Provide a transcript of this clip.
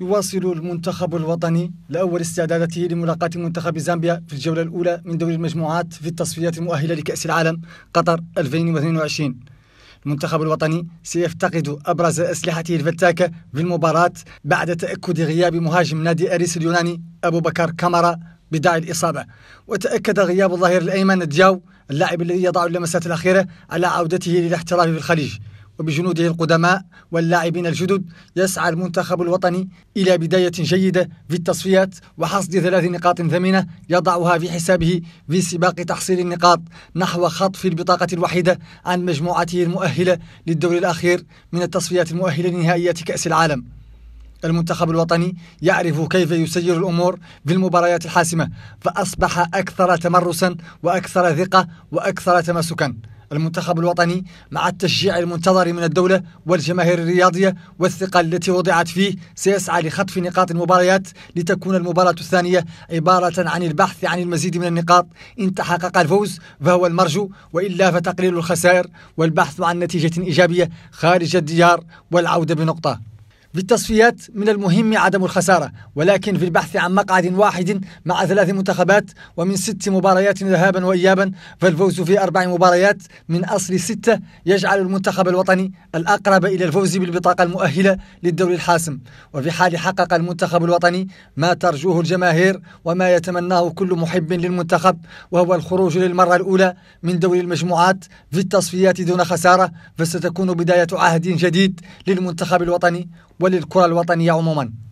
يواصل المنتخب الوطني لأول استعداداته لملاقاة منتخب زامبيا في الجولة الأولى من دوري المجموعات في التصفيات المؤهلة لكأس العالم قطر 2022 المنتخب الوطني سيفتقد أبرز أسلحته الفتاكة في المباراة بعد تأكد غياب مهاجم نادي أريس اليوناني أبو بكر كامارا بداعي الإصابة وتأكد غياب الظهير الأيمن دياو اللاعب الذي يضع اللمسات الأخيرة على عودته للاحتراف في الخليج وبجنوده القدماء واللاعبين الجدد يسعى المنتخب الوطني إلى بداية جيدة في التصفيات وحصد ثلاث نقاط ثمينة يضعها في حسابه في سباق تحصيل النقاط نحو خطف البطاقة الوحيدة عن مجموعته المؤهلة للدور الأخير من التصفيات المؤهلة لنهائيات كأس العالم المنتخب الوطني يعرف كيف يسير الأمور في المباريات الحاسمة فأصبح أكثر تمرسا وأكثر ثقة وأكثر تماسكا المنتخب الوطني مع التشجيع المنتظر من الدولة والجماهير الرياضية والثقة التي وضعت فيه سيسعى لخطف نقاط المباريات لتكون المباراة الثانية عبارة عن البحث عن المزيد من النقاط إن تحقق الفوز فهو المرجو وإلا فتقليل الخسائر والبحث عن نتيجة إيجابية خارج الديار والعودة بنقطة في التصفيات من المهم عدم الخسارة ولكن في البحث عن مقعد واحد مع ثلاث منتخبات ومن ست مباريات ذهابا وإيابا فالفوز في أربع مباريات من أصل ستة يجعل المنتخب الوطني الأقرب إلى الفوز بالبطاقة المؤهلة للدوري الحاسم وفي حال حقق المنتخب الوطني ما ترجوه الجماهير وما يتمناه كل محب للمنتخب وهو الخروج للمرة الأولى من دوري المجموعات في التصفيات دون خسارة فستكون بداية عهد جديد للمنتخب الوطني وللكرة الوطنية عموما